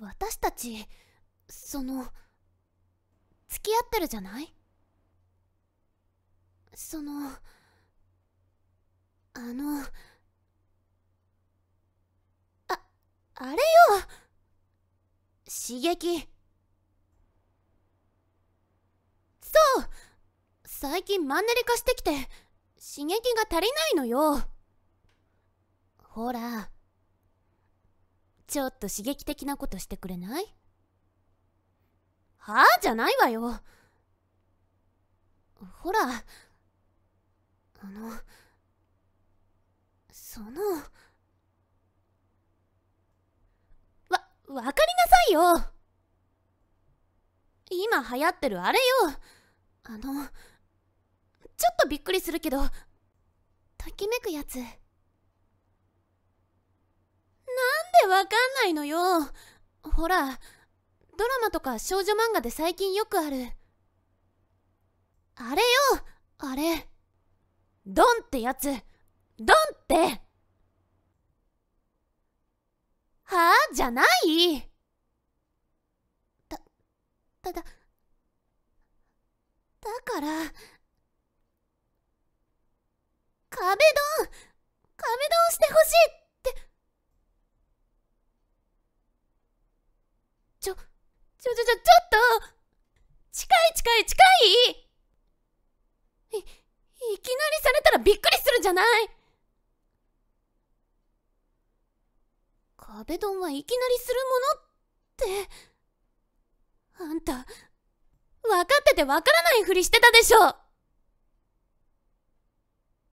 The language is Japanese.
私たちその付き合ってるじゃないそのあのああれよ刺激そう最近マンネリ化してきて刺激が足りないのよほらちょっと刺激的なことしてくれないはあじゃないわよほらあのそのわわかりなさいよ今流行ってるあれよあのちょっとびっくりするけどときめくやつわかんないのよほらドラマとか少女漫画で最近よくあるあれよあれドンってやつドンってはあじゃないたただだから壁ドン壁ドンしてほしいってちょ、ちょ、ちょ、ちょ、ちょっと近い近い近いい、いきなりされたらびっくりするんじゃない壁ドンはいきなりするものって。あんた、分かってて分からないふりしてたでしょ